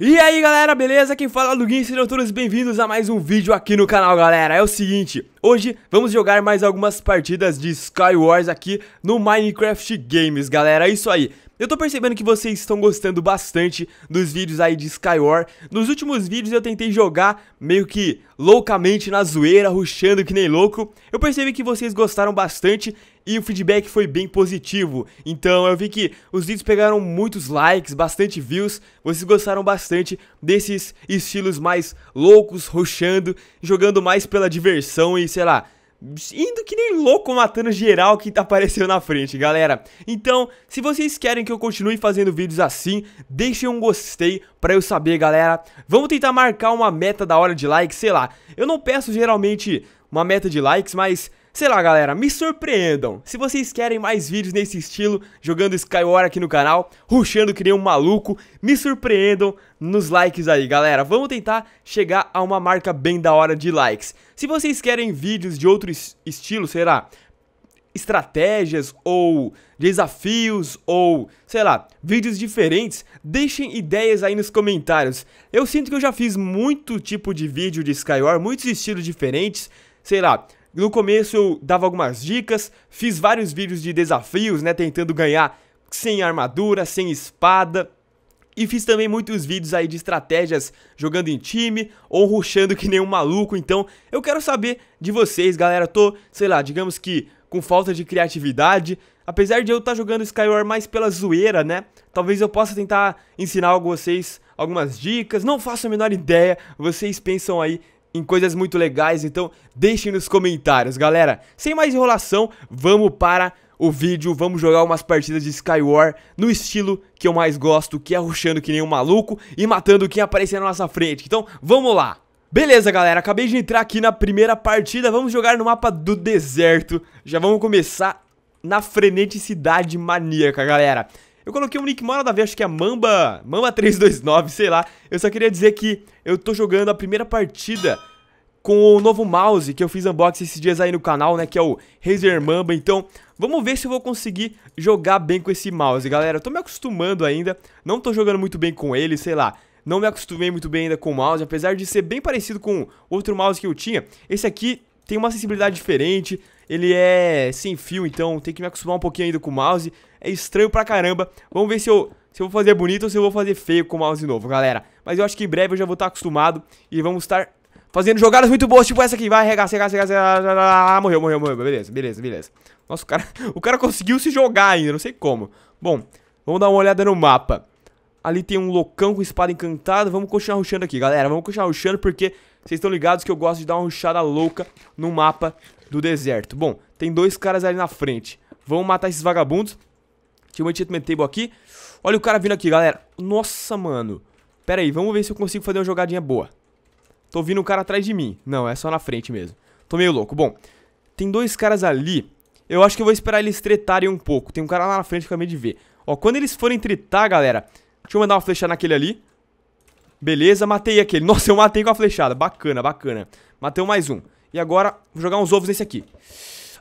E aí galera, beleza? Quem fala é o Gui, sejam todos bem-vindos a mais um vídeo aqui no canal galera É o seguinte, hoje vamos jogar mais algumas partidas de Skywars aqui no Minecraft Games galera É isso aí, eu tô percebendo que vocês estão gostando bastante dos vídeos aí de Skywar. Nos últimos vídeos eu tentei jogar meio que loucamente na zoeira, ruxando que nem louco. Eu percebi que vocês gostaram bastante e o feedback foi bem positivo. Então eu vi que os vídeos pegaram muitos likes, bastante views, vocês gostaram bastante desses estilos mais loucos, roxando, jogando mais pela diversão e sei lá, indo que nem louco matando geral que apareceu na frente, galera. Então, se vocês querem que eu continue fazendo vídeos assim, deixem um gostei pra eu saber, galera. Vamos tentar marcar uma meta da hora de likes, sei lá. Eu não peço geralmente uma meta de likes, mas Sei lá, galera, me surpreendam. Se vocês querem mais vídeos nesse estilo, jogando Skyward aqui no canal, ruxando que nem um maluco, me surpreendam nos likes aí, galera. Vamos tentar chegar a uma marca bem da hora de likes. Se vocês querem vídeos de outro estilo, sei lá, estratégias ou desafios ou, sei lá, vídeos diferentes, deixem ideias aí nos comentários. Eu sinto que eu já fiz muito tipo de vídeo de Skyward, muitos estilos diferentes, sei lá, no começo eu dava algumas dicas, fiz vários vídeos de desafios, né, tentando ganhar sem armadura, sem espada. E fiz também muitos vídeos aí de estratégias jogando em time ou ruxando que nem um maluco. Então, eu quero saber de vocês, galera. Eu tô, sei lá, digamos que com falta de criatividade. Apesar de eu estar tá jogando Skyward mais pela zoeira, né? Talvez eu possa tentar ensinar a vocês algumas dicas. Não faço a menor ideia. Vocês pensam aí em coisas muito legais, então deixem nos comentários, galera. Sem mais enrolação, vamos para o vídeo, vamos jogar umas partidas de Skywar no estilo que eu mais gosto, que é rushando que nem um maluco e matando quem aparecer na nossa frente. Então, vamos lá! Beleza, galera, acabei de entrar aqui na primeira partida, vamos jogar no mapa do deserto. Já vamos começar na freneticidade maníaca, galera. Eu coloquei um nick mal da vez ver, acho que é Mamba, Mamba 329, sei lá. Eu só queria dizer que eu tô jogando a primeira partida com o novo mouse que eu fiz unboxing esses dias aí no canal, né, que é o Razer Mamba, então vamos ver se eu vou conseguir jogar bem com esse mouse, galera, eu tô me acostumando ainda, não tô jogando muito bem com ele, sei lá, não me acostumei muito bem ainda com o mouse, apesar de ser bem parecido com outro mouse que eu tinha, esse aqui tem uma sensibilidade diferente, ele é sem fio, então tem que me acostumar um pouquinho ainda com o mouse, é estranho pra caramba, vamos ver se eu se eu vou fazer bonito ou se eu vou fazer feio com o mouse novo, galera. Mas eu acho que em breve eu já vou estar acostumado e vamos estar fazendo jogadas muito boas, tipo essa aqui. Vai, regaça, regaça, regaça. Ah, ah, morreu, morreu, morreu. Beleza, beleza, beleza. Nossa, o cara, o cara conseguiu se jogar ainda, não sei como. Bom, vamos dar uma olhada no mapa. Ali tem um loucão com espada encantada. Vamos continuar rushando aqui, galera. Vamos continuar rushando porque vocês estão ligados que eu gosto de dar uma rushada louca no mapa do deserto. Bom, tem dois caras ali na frente. Vamos matar esses vagabundos. Tinha um achievement table aqui. Olha o cara vindo aqui, galera. Nossa, mano. Pera aí, vamos ver se eu consigo fazer uma jogadinha boa. Tô vindo um cara atrás de mim. Não, é só na frente mesmo. Tô meio louco. Bom, tem dois caras ali. Eu acho que eu vou esperar eles tretarem um pouco. Tem um cara lá na frente que eu acabei de ver. Ó, quando eles forem tretar, galera... Deixa eu mandar uma flecha naquele ali. Beleza, matei aquele. Nossa, eu matei com a flechada. Bacana, bacana. Matei um mais um. E agora, vou jogar uns ovos nesse aqui.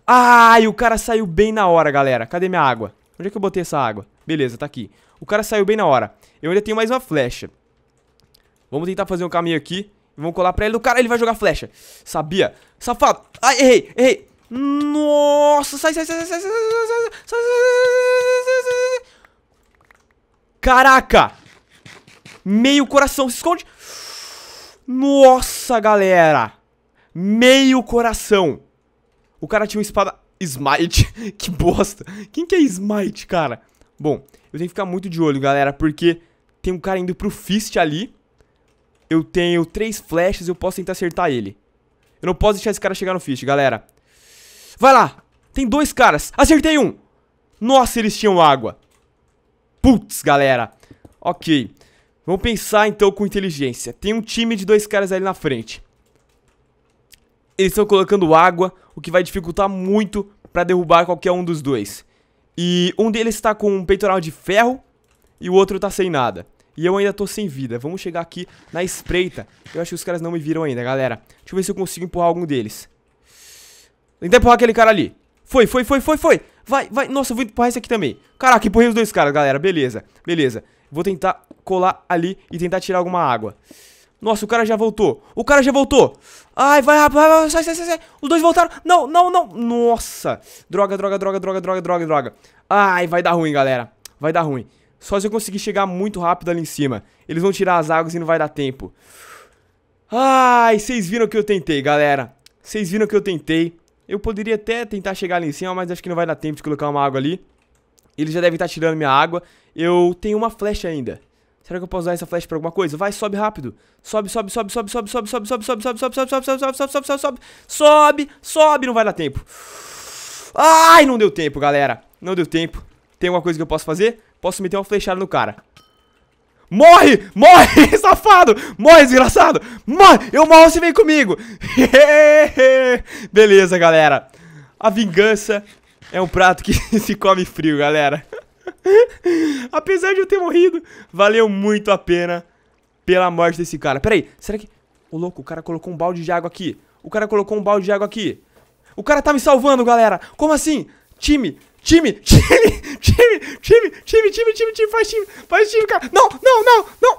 Ai, o cara saiu bem na hora, galera. Cadê minha água? Onde é que eu botei essa água? Beleza, tá aqui. O cara saiu bem na hora. Eu ainda tenho mais uma flecha. Vamos tentar fazer um caminho aqui. Vamos colar pra ele do cara, ele vai jogar flecha. Sabia. Safado. Ai, errei, errei. Nossa, sai, sai, sai, sai, sai, sai, sai, sai, sai, sai. Caraca. Meio coração, se esconde. Nossa, galera. Meio coração. O cara tinha uma espada Smite. que bosta. Quem que é Smite, cara? Bom, eu tenho que ficar muito de olho, galera, porque tem um cara indo pro Fist ali. Eu tenho três flechas e eu posso tentar acertar ele. Eu não posso deixar esse cara chegar no fish, galera. Vai lá! Tem dois caras. Acertei um! Nossa, eles tinham água. Putz, galera. Ok. Vamos pensar então com inteligência. Tem um time de dois caras ali na frente. Eles estão colocando água, o que vai dificultar muito para derrubar qualquer um dos dois. E um deles está com um peitoral de ferro e o outro está sem nada e eu ainda tô sem vida. Vamos chegar aqui na espreita. Eu acho que os caras não me viram ainda, galera. Deixa eu ver se eu consigo empurrar algum deles. tentar empurrar aquele cara ali. Foi, foi, foi, foi, foi. Vai, vai. Nossa, eu vou empurrar esse aqui também. Caraca, empurrei os dois caras, galera. Beleza, beleza. Vou tentar colar ali e tentar tirar alguma água. Nossa, o cara já voltou. O cara já voltou. Ai, vai rápido, vai, vai, sai, sai, sai, sai. Os dois voltaram. Não, não, não. Nossa. Droga, droga, droga, droga, droga, droga, droga. Ai, vai dar ruim, galera. Vai dar ruim. Só se eu conseguir chegar muito rápido ali em cima. Eles vão tirar as águas e não vai dar tempo. Ai, vocês viram que eu tentei, galera. Vocês viram que eu tentei. Eu poderia até tentar chegar ali em cima, mas acho que não vai dar tempo de colocar uma água ali. Eles já devem estar tirando minha água. Eu tenho uma flecha ainda. Será que eu posso usar essa flecha pra alguma coisa? Vai, sobe rápido. Sobe, sobe, sobe, sobe, sobe, sobe, sobe, sobe, sobe, sobe, sobe, sobe, sobe, sobe, sobe, sobe, sobe, sobe, sobe, sobe, não vai dar tempo. Ai, não deu tempo, galera. Não deu tempo. Tem alguma coisa que eu posso fazer? Posso meter uma flechada no cara. Morre! Morre, safado! Morre, desgraçado! Morre! Eu morro se vem comigo! Beleza, galera. A vingança é um prato que se come frio, galera. Apesar de eu ter morrido, valeu muito a pena pela morte desse cara. Pera aí, será que... Ô, louco, o cara colocou um balde de água aqui. O cara colocou um balde de água aqui. O cara tá me salvando, galera. Como assim? Time, Time, time, time, time, time, time, time, time, faz time, faz time, cara. Não, não, não, não.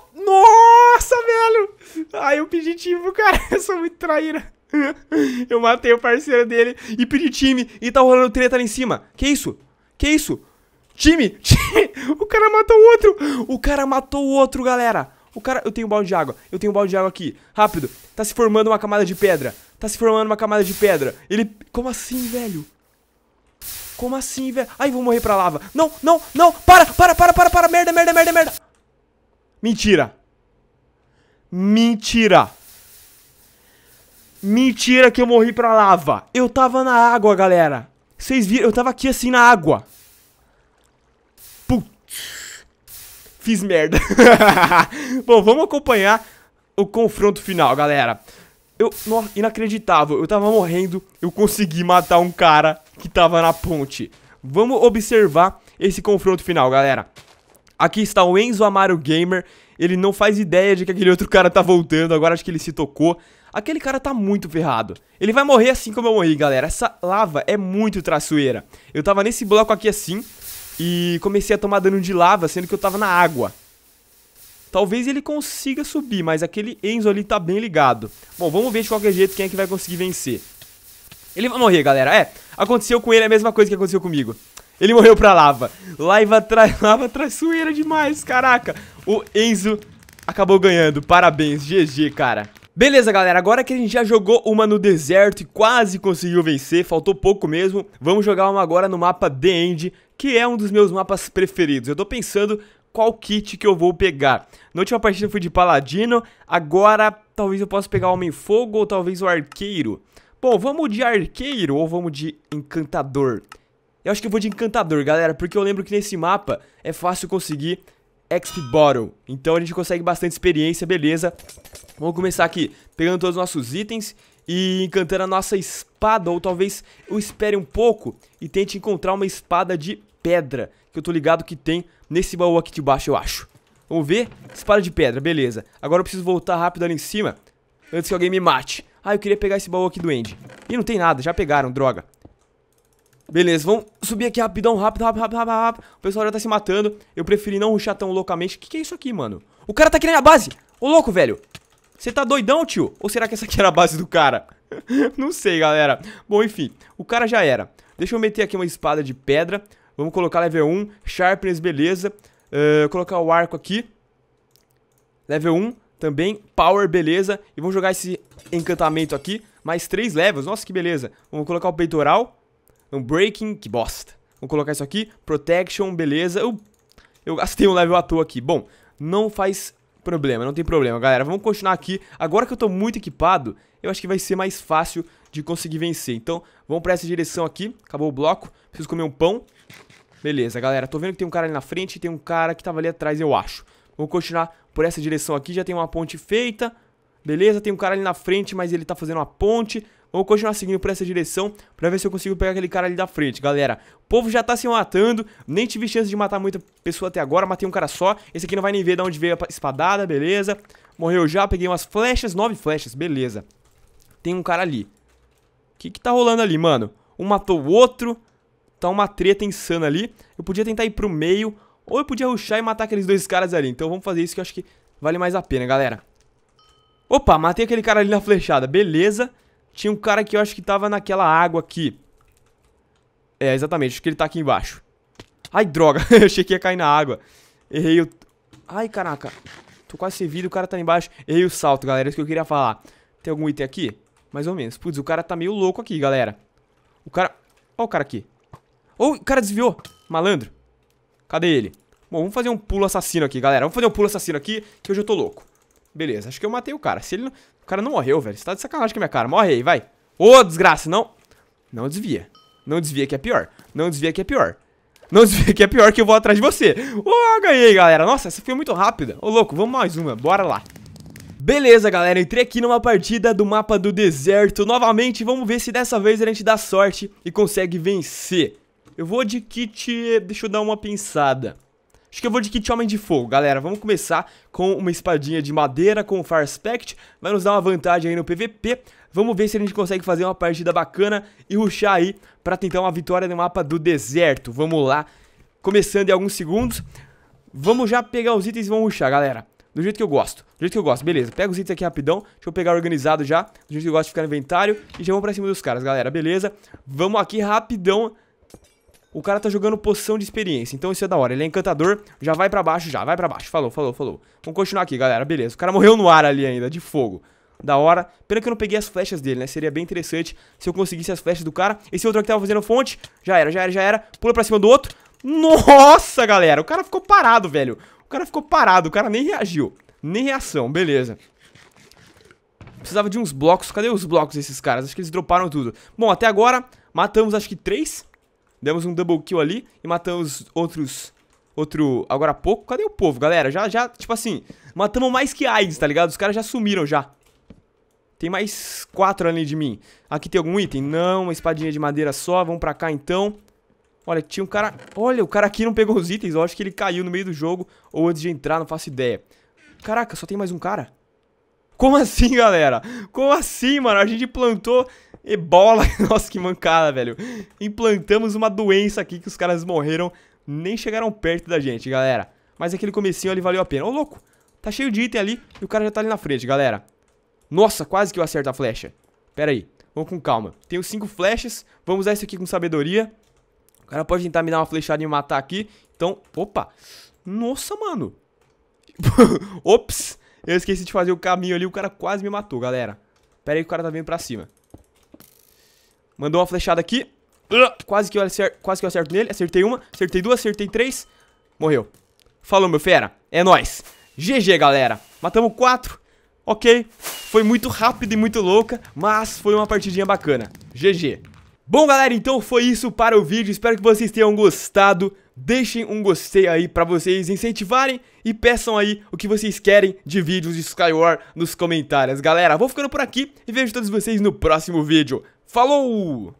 Nossa, velho. Ai, eu pedi time pro cara. Eu sou muito traíra. Eu matei o parceiro dele e pedi time e tá rolando treta ali em cima. Que isso? Que isso? Time, time. O cara matou o outro. O cara matou o outro, galera. O cara, eu tenho um balde de água. Eu tenho um balde de água aqui. Rápido. Tá se formando uma camada de pedra. Tá se formando uma camada de pedra. Ele, como assim, velho? Como assim, velho? Ai, vou morrer pra lava. Não, não, não. Para, para, para, para, para. Merda, merda, merda, merda. Mentira. Mentira. Mentira que eu morri pra lava. Eu tava na água, galera. Vocês viram? Eu tava aqui assim na água. Putz. Fiz merda. Bom, vamos acompanhar o confronto final, galera. Eu, inacreditável, eu tava morrendo, eu consegui matar um cara que tava na ponte. Vamos observar esse confronto final, galera. Aqui está o Enzo Amaro Gamer, ele não faz ideia de que aquele outro cara tá voltando, agora acho que ele se tocou. Aquele cara tá muito ferrado. Ele vai morrer assim como eu morri, galera. Essa lava é muito traçoeira. Eu tava nesse bloco aqui assim e comecei a tomar dano de lava, sendo que eu tava na água. Talvez ele consiga subir, mas aquele Enzo ali tá bem ligado. Bom, vamos ver de qualquer jeito quem é que vai conseguir vencer. Ele vai morrer, galera. É, aconteceu com ele a mesma coisa que aconteceu comigo. Ele morreu pra lava. Lava, tra... lava traiçoeira demais, caraca. O Enzo acabou ganhando. Parabéns, GG, cara. Beleza, galera, agora que a gente já jogou uma no deserto e quase conseguiu vencer, faltou pouco mesmo, vamos jogar uma agora no mapa The End, que é um dos meus mapas preferidos. Eu tô pensando qual kit que eu vou pegar. Na última partida eu fui de paladino, agora talvez eu possa pegar o Homem-Fogo ou talvez o Arqueiro. Bom, vamos de Arqueiro ou vamos de Encantador? Eu acho que eu vou de Encantador, galera, porque eu lembro que nesse mapa é fácil conseguir XP Bottle. Então a gente consegue bastante experiência, beleza. Vamos começar aqui pegando todos os nossos itens e encantando a nossa espada, ou talvez eu espere um pouco e tente encontrar uma espada de pedra, que eu tô ligado que tem nesse baú aqui de baixo, eu acho. Vamos ver? Espada de pedra, beleza. Agora eu preciso voltar rápido ali em cima, antes que alguém me mate. Ah, eu queria pegar esse baú aqui do End. Ih, não tem nada, já pegaram, droga. Beleza, vamos subir aqui rapidão, rápido, rápido, rápido, rápido, rápido. O pessoal já tá se matando. Eu preferi não ruxar tão loucamente. O que, que é isso aqui, mano? O cara tá querendo a base. Ô, louco, velho. Você tá doidão, tio? Ou será que essa aqui era a base do cara? não sei, galera. Bom, enfim, o cara já era. Deixa eu meter aqui uma espada de pedra. Vamos colocar level 1, sharpness, beleza. Uh, colocar o arco aqui. Level 1 também, power, beleza. E vamos jogar esse encantamento aqui. Mais 3 levels, nossa que beleza. Vamos colocar o peitoral. Um breaking, que bosta. Vamos colocar isso aqui, protection, beleza. Eu, eu gastei um level à toa aqui. Bom, não faz problema, não tem problema, galera. Vamos continuar aqui. Agora que eu tô muito equipado, eu acho que vai ser mais fácil de conseguir vencer. Então, vamos pra essa direção aqui. Acabou o bloco. Preciso comer um pão. Beleza, galera, tô vendo que tem um cara ali na frente e tem um cara que tava ali atrás, eu acho. Vou continuar por essa direção aqui, já tem uma ponte feita. Beleza, tem um cara ali na frente, mas ele tá fazendo uma ponte. Vou continuar seguindo por essa direção pra ver se eu consigo pegar aquele cara ali da frente, galera. O povo já tá se matando, nem tive chance de matar muita pessoa até agora, matei um cara só. Esse aqui não vai nem ver de onde veio a espadada, beleza. Morreu já, peguei umas flechas, nove flechas, beleza. Tem um cara ali. O que que tá rolando ali, mano? Um matou o outro tá uma treta insana ali. Eu podia tentar ir pro meio, ou eu podia ruxar e matar aqueles dois caras ali. Então vamos fazer isso que eu acho que vale mais a pena, galera. Opa, matei aquele cara ali na flechada, beleza. Tinha um cara que eu acho que tava naquela água aqui. É, exatamente, acho que ele tá aqui embaixo. Ai, droga, eu achei que ia cair na água. Errei o... Ai, caraca. Tô quase servido, o cara tá ali embaixo. Errei o salto, galera, é isso que eu queria falar. Tem algum item aqui? Mais ou menos. Putz, o cara tá meio louco aqui, galera. O cara... Ó o cara aqui. Oh, o cara desviou. Malandro. Cadê ele? Bom, vamos fazer um pulo assassino aqui, galera. Vamos fazer um pulo assassino aqui, que hoje eu tô louco. Beleza, acho que eu matei o cara. Se ele não... O cara não morreu, velho. Você tá de sacanagem com a minha cara. Morre aí, vai. Ô, oh, desgraça, não. Não desvia. Não desvia que é pior. Não desvia que é pior. Não desvia que é pior que eu vou atrás de você. Oh, ganhei, galera. Nossa, essa foi muito rápida. Ô, oh, louco, vamos mais uma. Bora lá. Beleza, galera, entrei aqui numa partida do mapa do deserto novamente, vamos ver se dessa vez a gente dá sorte e consegue vencer. Eu vou de kit... Deixa eu dar uma pensada. Acho que eu vou de kit Homem de Fogo, galera. Vamos começar com uma espadinha de madeira com o Fire Vai nos dar uma vantagem aí no PVP. Vamos ver se a gente consegue fazer uma partida bacana e ruxar aí pra tentar uma vitória no mapa do deserto. Vamos lá. Começando em alguns segundos. Vamos já pegar os itens e vamos ruxar, galera. Do jeito que eu gosto. Do jeito que eu gosto. Beleza, pega os itens aqui rapidão. Deixa eu pegar organizado já. Do jeito que eu gosto de ficar no inventário. E já vamos pra cima dos caras, galera. Beleza. Vamos aqui rapidão o cara tá jogando poção de experiência, então isso é da hora. Ele é encantador, já vai pra baixo, já vai pra baixo. Falou, falou, falou. Vamos continuar aqui, galera, beleza. O cara morreu no ar ali ainda, de fogo. Da hora. Pena que eu não peguei as flechas dele, né? Seria bem interessante se eu conseguisse as flechas do cara. Esse outro aqui tava fazendo fonte, já era, já era, já era. Pula pra cima do outro. Nossa, galera, o cara ficou parado, velho. O cara ficou parado, o cara nem reagiu. Nem reação, beleza. Precisava de uns blocos. Cadê os blocos desses caras? Acho que eles droparam tudo. Bom, até agora, matamos acho que três Demos um double kill ali e matamos outros... Outro... Agora há pouco. Cadê o povo, galera? Já, já... Tipo assim, matamos mais que AIDS, tá ligado? Os caras já sumiram já. Tem mais quatro além de mim. Aqui tem algum item? Não, uma espadinha de madeira só. Vamos pra cá, então. Olha, tinha um cara... Olha, o cara aqui não pegou os itens. Eu acho que ele caiu no meio do jogo ou antes de entrar, não faço ideia. Caraca, só tem mais um cara? Como assim, galera? Como assim, mano? A gente plantou ebola. Nossa, que mancada, velho. Implantamos uma doença aqui que os caras morreram. Nem chegaram perto da gente, galera. Mas aquele comecinho ali valeu a pena. Ô, louco. Tá cheio de item ali e o cara já tá ali na frente, galera. Nossa, quase que eu acerto a flecha. Pera aí. Vamos com calma. Tenho cinco flechas. Vamos usar isso aqui com sabedoria. O cara pode tentar me dar uma flechada e me matar aqui. Então, opa. Nossa, mano. Ops. Eu esqueci de fazer o caminho ali, o cara quase me matou, galera. Pera aí que o cara tá vindo pra cima. Mandou uma flechada aqui. Quase que, eu acerto, quase que eu acerto nele. Acertei uma, acertei duas, acertei três. Morreu. Falou, meu fera. É nóis. GG, galera. Matamos quatro. Ok. Foi muito rápido e muito louca, mas foi uma partidinha bacana. GG. Bom, galera, então foi isso para o vídeo. Espero que vocês tenham gostado deixem um gostei aí para vocês incentivarem e peçam aí o que vocês querem de vídeos de Skyward nos comentários. Galera, vou ficando por aqui e vejo todos vocês no próximo vídeo. Falou!